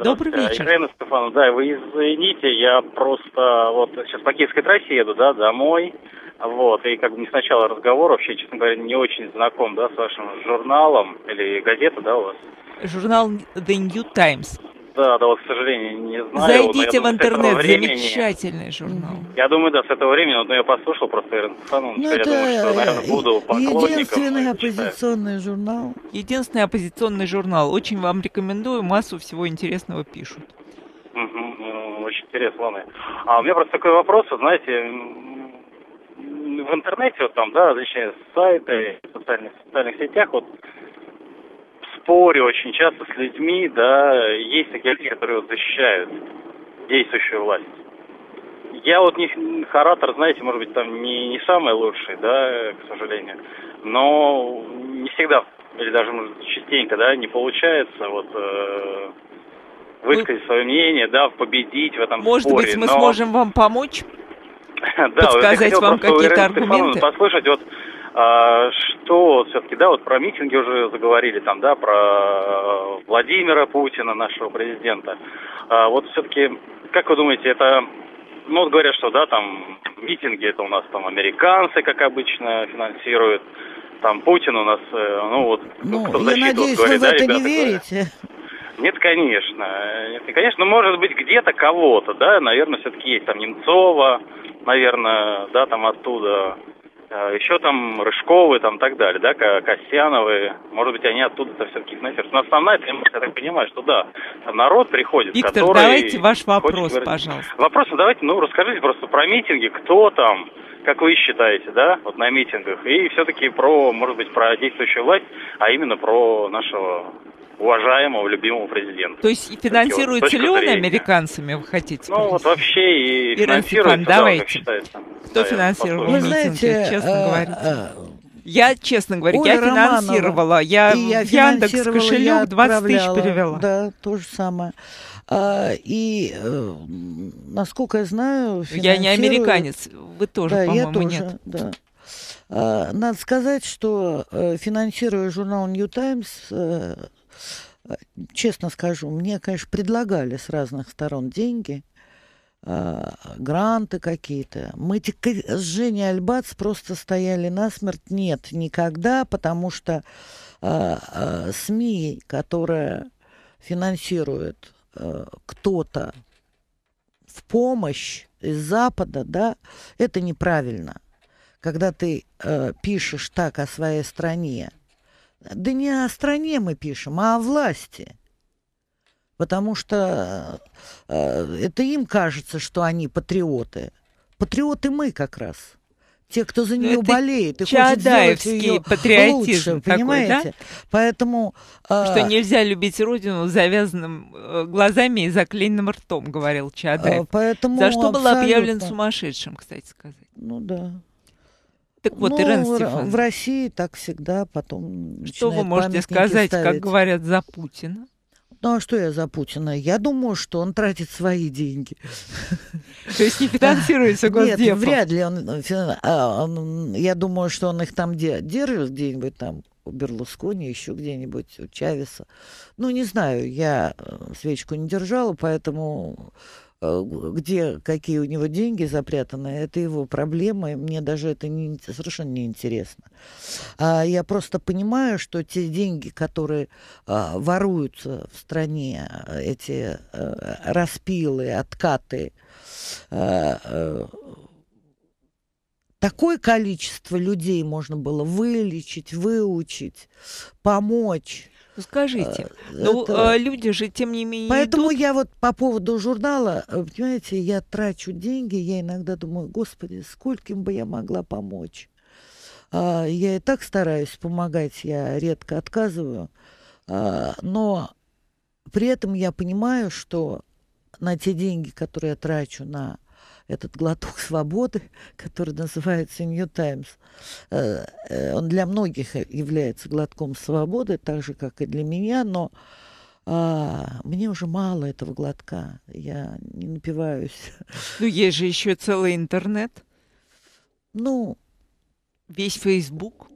Добрый вечер. Ирина Стефановна, да, вы извините, я просто вот сейчас по Киевской трассе еду, да, домой. Вот, и как бы не сначала разговор вообще, честно говоря, не очень знаком, да, с вашим журналом или газета, да, у вас? Журнал The New Times. Да, да, вот, к сожалению, не знаю. Зайдите вот, в думаю, интернет, времени... замечательный журнал. Я думаю, да, с этого времени, вот, ну, я послушал просто ну, ну, это... я думаю, что, наверное, э, буду Единственный оппозиционный журнал. Единственный оппозиционный журнал. Очень вам рекомендую, массу всего интересного пишут. Угу, очень интересно, ладно. А у меня просто такой вопрос, знаете, в интернете, вот там, да, различные сайты, в социальных, социальных сетях, вот спорю очень часто с людьми, да, есть такие люди, которые вот защищают действующую власть. Я вот не характер, знаете, может быть, там не, не самый лучший, да, к сожалению, но не всегда, или даже может, частенько, да, не получается вот э, высказать ну, свое мнение, да, победить в этом Может споре, быть, мы но... сможем вам помочь? подсказать да, вам какие-то аргументы. Послушать, вот а, что все-таки, да, вот про митинги уже заговорили там, да, про э, Владимира Путина, нашего президента. А, вот все-таки, как вы думаете, это, ну вот говорят, что, да, там митинги это у нас там американцы, как обычно, финансируют, там Путин у нас, э, ну вот, ну, кто я защиту, надеюсь, вот, говорит, вы да, это ребята, не верите. Говорят, нет, конечно. Нет, конечно, ну, может быть, где-то кого-то, да, наверное, все-таки есть там Немцова, наверное, да, там оттуда, а, еще там Рыжковы, там так далее, да, Костяновы, может быть, они оттуда-то все-таки носят. Но основная тема, я так понимаю, что да, народ приходит, Виктор, который... давайте ваш вопрос, выразить... пожалуйста. Вопрос, давайте, ну, расскажите просто про митинги, кто там, как вы считаете, да, вот на митингах, и все-таки про, может быть, про действующую власть, а именно про нашего уважаемого, любимого президента. То есть финансируется вот, ли он американцами, вы хотите Ну, вот вообще и, и да, давайте. как считается. Кто да, финансировал? Вы знаете, честно а, говоря. А, я, честно э, говоря, Оля э, я финансировала. Романова. Я, я Яндекс финансировала, кошелек 20 тысяч перевела. Да, то же самое. А, и, э, насколько я знаю, Я не американец. Вы тоже, да, по-моему, нет. Да. А, надо сказать, что финансируя журнал New Times, честно скажу, мне, конечно, предлагали с разных сторон деньги, а, гранты какие-то. Мы с Женей Альбац просто стояли насмерть. Нет, никогда, потому что а, а, СМИ, которая финансирует кто-то в помощь из Запада, да, это неправильно. Когда ты э, пишешь так о своей стране, да не о стране мы пишем, а о власти. Потому что э, это им кажется, что они патриоты. Патриоты мы как раз. Те, кто за ну, нее болеет и хочет сделать ее патриотизм лучше, такой, понимаете? Да? Поэтому... Э, что нельзя любить родину завязанным э, глазами и заклеенным ртом, говорил Чадаев. Э, поэтому За что был объявлен сумасшедшим, кстати сказать. Ну да. Так вот, ну, Ирен Стефановна. В России так всегда потом Что вы можете сказать, ставить. как говорят, за Путина? Ну а что я за Путина? Я думаю, что он тратит свои деньги. То есть не финансируется госдепом? Нет, вряд ли. Э, а, он, я думаю, что он их там держит где-нибудь там у Берлускони, еще где-нибудь у Чавеса. Ну, не знаю, я э, свечку не держала, поэтому Э, где какие у него деньги запрятаны, это его проблема, и мне даже это не, совершенно не интересно. А я просто понимаю, что те деньги, которые а, воруются в стране, а, эти а, распилы, откаты, а, э, такое количество людей можно было вылечить, выучить, помочь ну, скажите, э, ну это... А, люди же тем не менее. Поэтому идут... я вот по поводу журнала, э, понимаете, я трачу деньги, я иногда думаю, господи, скольким бы я могла помочь. А, я и так стараюсь помогать, я редко отказываю, а, но при этом я понимаю, что на те деньги, которые я трачу на этот глоток свободы, который называется New Times, э, э, он для многих является глотком свободы, так же, как и для меня, но а, мне уже мало этого глотка, я не напиваюсь. Ну, есть же еще целый интернет. Ну, весь Фейсбук.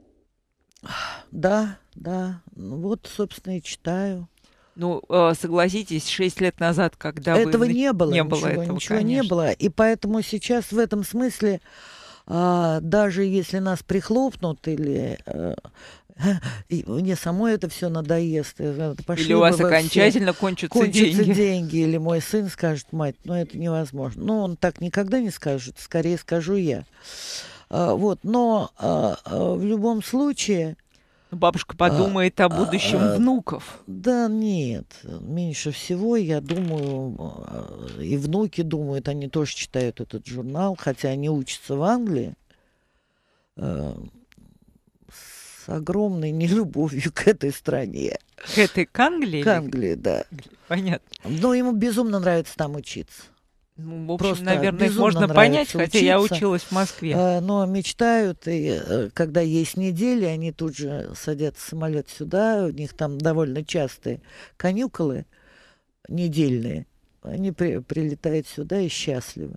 Да, да. Ну, вот, собственно, и читаю. Ну, э, согласитесь, 6 лет назад, когда этого вы... не было, не ничего, было этого, ничего конечно. не было, и поэтому сейчас в этом смысле а, даже если нас прихлопнут или э, и мне самой это все надоест. Пошли или у вас окончательно все, кончатся, кончатся деньги. деньги. Или мой сын скажет, мать, ну это невозможно. но ну, он так никогда не скажет, скорее скажу я. А, вот, но а, в любом случае Бабушка а, подумает а, о будущем а, внуков. Да нет, меньше всего, я думаю, э, и внуки думают, они тоже читают этот журнал, хотя они учатся в Англии э, с огромной нелюбовью к этой стране. К этой к Англии? К Англии, да. Понятно. Но ему безумно нравится там учиться. Ну, в общем, Просто наверное, их можно понять, учиться, хотя я училась в Москве. Э, но мечтают, и э, когда есть недели, они тут же садятся в самолет сюда, у них там довольно частые каникулы недельные. Они при, прилетают сюда и счастливы.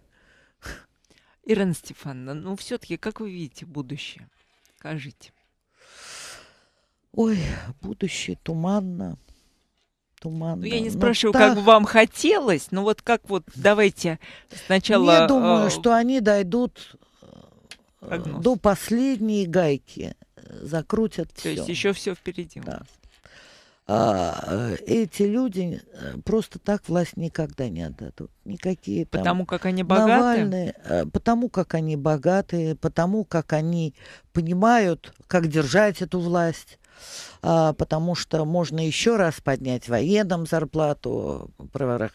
Ирина Стефановна, ну все-таки как вы видите будущее? Скажите. Ой, будущее туманно туман. Ну, я не ну спрашиваю, но как бы вам хотелось, но вот как вот, давайте сначала... Я думаю, а, что они дойдут э, прогноз. до последней гайки, э, закрутят все. То есть еще все впереди. Да. А, э, эти люди просто так власть никогда не отдадут. Никакие там Потому как они богаты? Навальные, потому как они богатые, потому как они понимают, как держать эту власть а, потому что можно еще раз поднять военным зарплату, праворах...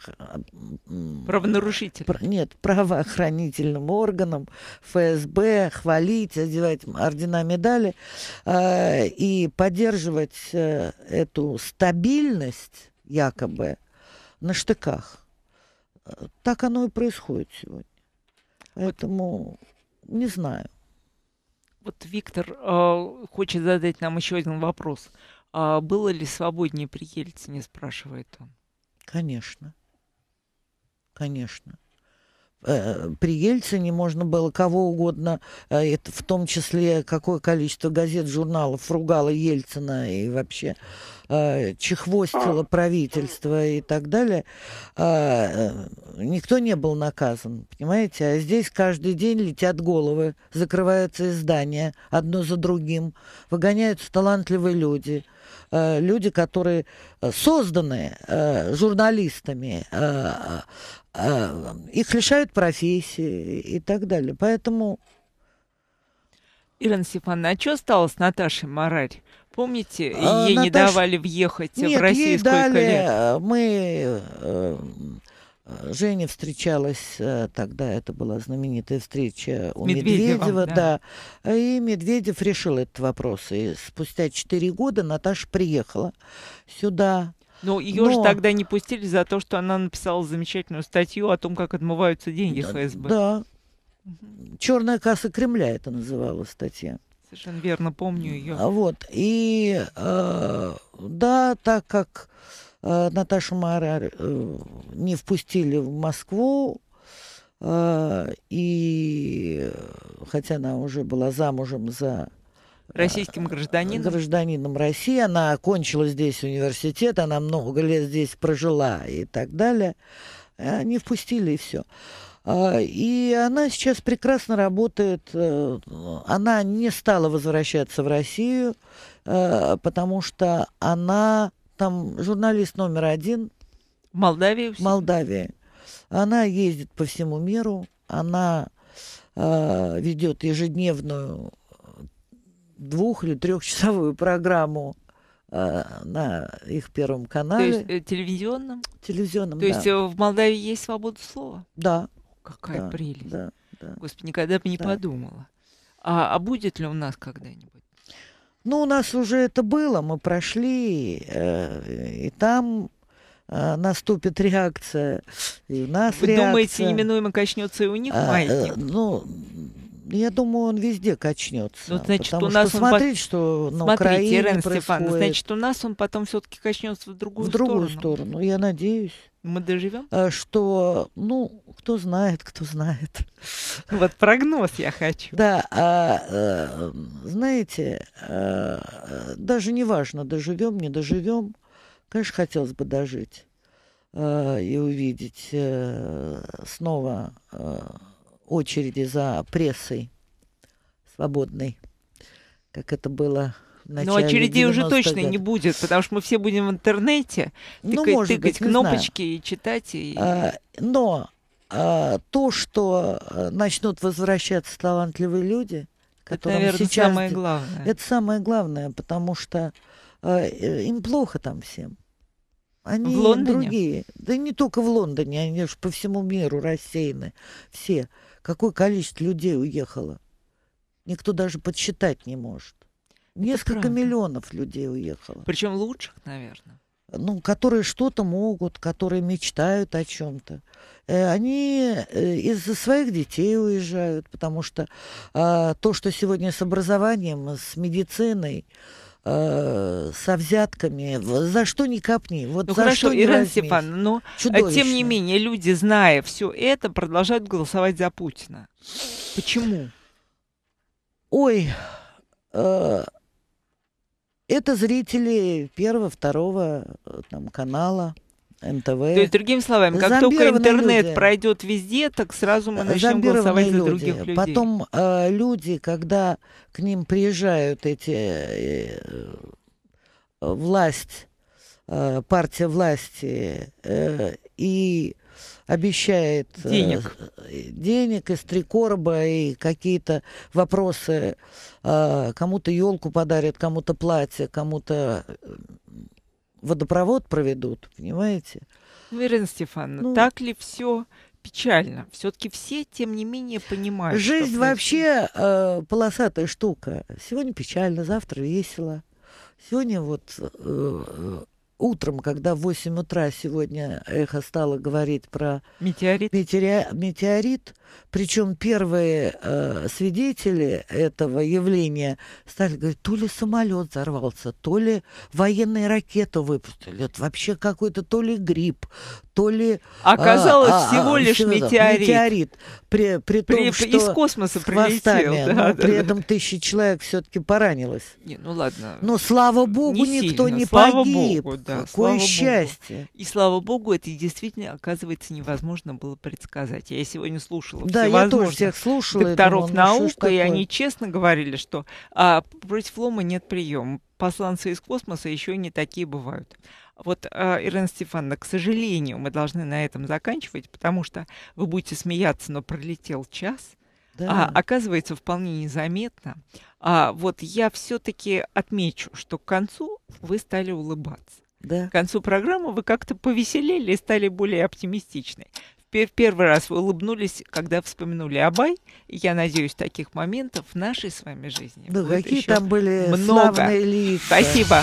правонарушителям. Нет, правоохранительным органам, ФСБ, хвалить, одевать ордена медали а, и поддерживать э, эту стабильность якобы на штыках. Э, так оно и происходит сегодня. Поэтому не знаю. Вот Виктор э, хочет задать нам еще один вопрос. А было ли свободнее при Ельцине, спрашивает он. Конечно. Конечно. Э, при Ельцине можно было кого угодно, э, это в том числе какое количество газет, журналов ругало Ельцина и вообще э, чехвостило правительство и так далее, а, никто не был наказан, понимаете? А здесь каждый день летят головы, закрываются издания одно за другим, выгоняются талантливые люди – люди, которые созданы журналистами, а, их лишают профессии и так далее. Поэтому... Ирина Степановна, а что стало с Наташей Мораль? Помните, а, ей Наташ... не давали въехать Нет, в Россию ей сколько дали... лет? Э, мы... Э, э, Женя встречалась, э, тогда это была знаменитая встреча у Медведева, да. да, и Медведев решил этот вопрос. И спустя четыре года Наташа приехала сюда, ну, Но ее Но... же тогда не пустили за то, что она написала замечательную статью о том, как отмываются деньги ФСБ. Да. Угу. Черная касса Кремля это называла статья. Совершенно верно помню ее. А вот. И э, да, так как э, Наташу Мара э, не впустили в Москву, э, и э, хотя она уже была замужем за российским гражданином? Гражданином России. Она окончила здесь университет, она много лет здесь прожила и так далее. Э, они впустили и все. А, и она сейчас прекрасно работает. Э, она не стала возвращаться в Россию, э, потому что она там журналист номер один. В Молдавии? В Молдавии. Она ездит по всему миру, она ведет ежедневную двух- или трехчасовую программу э, на их первом канале. То есть э, телевизионном? Телевизионном, То да. есть э, в Молдавии есть свобода слова? Да. Какая да, прелесть. Да, да. Господи, никогда бы не да. подумала. А, а будет ли у нас когда-нибудь? Ну, у нас уже это было, мы прошли, э, и там э, наступит реакция, и у нас Вы реакция. думаете, неминуемо качнется и у них а, маятник? Э, ну, я думаю, он везде качнется. Ну, значит, потому у нас что смотреть, по... что на Смотрите, Украине Ирина происходит. Степановна, значит, у нас он потом все-таки качнется в другую сторону. В другую сторону, я надеюсь. Мы доживем? А, что, ну, кто знает, кто знает. Вот прогноз я хочу. Да, а, э, знаете, э, даже не важно, доживем, не доживем. Конечно, хотелось бы дожить э, и увидеть снова очереди за прессой свободной, как это было но очередей уже точно лет. не будет, потому что мы все будем в интернете ну, тыкать, ну, может тыкать быть, кнопочки знаю. и читать. И... А, но а, то, что а, начнут возвращаться талантливые люди, которые сейчас. это, наверное, самое главное. Это самое главное, потому что а, э, им плохо там всем. Они в Лондоне? другие. Да не только в Лондоне, они же по всему миру рассеяны все какое количество людей уехало. Никто даже подсчитать не может. Несколько миллионов людей уехало. Причем лучших, наверное. Ну, которые что-то могут, которые мечтают о чем-то. Э, они э, из-за своих детей уезжают, потому что а, то, что сегодня с образованием, с медициной, Э, со взятками, за что ни капни Вот ну за хорошо, что Ирина Степановна, но ну, Чудовищно. Э, тем не менее люди, зная все это, продолжают голосовать за Путина. Почему? Ой, э, это зрители первого, второго э, там, канала. НТВ. То есть, другими словами, как только интернет люди. пройдет везде, так сразу мы начнем голосовать люди. за других людей. Потом э, люди, когда к ним приезжают эти э, власть, э, партия власти э, и обещает э, денег, денег из три короба и какие-то вопросы. Э, кому-то елку подарят, кому-то платье, кому-то э, водопровод проведут, понимаете? Ну, Ирина Стефановна, ну, так ли все печально? Все-таки все, тем не менее, понимают. Жизнь что вообще э, полосатая штука. Сегодня печально, завтра весело. Сегодня вот э, э, утром, когда в 8 утра сегодня эхо стало говорить про метеорит, метеори... метеорит причем первые э, свидетели этого явления стали говорить, то ли самолет взорвался, то ли военные ракеты выпустили, это вообще какой-то то ли грипп, то ли... А, Оказалось, а, а всего а, лишь всего, метеорит. Метеорит. При, при том, при, что из космоса прилетел. Да, да, при да. этом тысячи человек все-таки поранилось. Не, ну ладно. Но слава богу, не никто сильно. не слава погиб. Богу, да, Какое слава счастье. Богу. И слава богу, это действительно, оказывается, невозможно было предсказать. Я сегодня слушала да, я тоже всех слушала, докторов думала, «Ну, наук, и они честно говорили, что а, против лома нет приема. Посланцы из космоса еще не такие бывают. Вот, а, Ирина Стефановна, к сожалению, мы должны на этом заканчивать, потому что вы будете смеяться, но пролетел час. А да. А, оказывается, вполне незаметно. А, вот я все-таки отмечу, что к концу вы стали улыбаться. Да. К концу программы вы как-то повеселели и стали более оптимистичны. В первый раз вы улыбнулись, когда вспомнили Абай. Я надеюсь, таких моментов в нашей с вами жизни. Да, какие там были много. лица. Спасибо.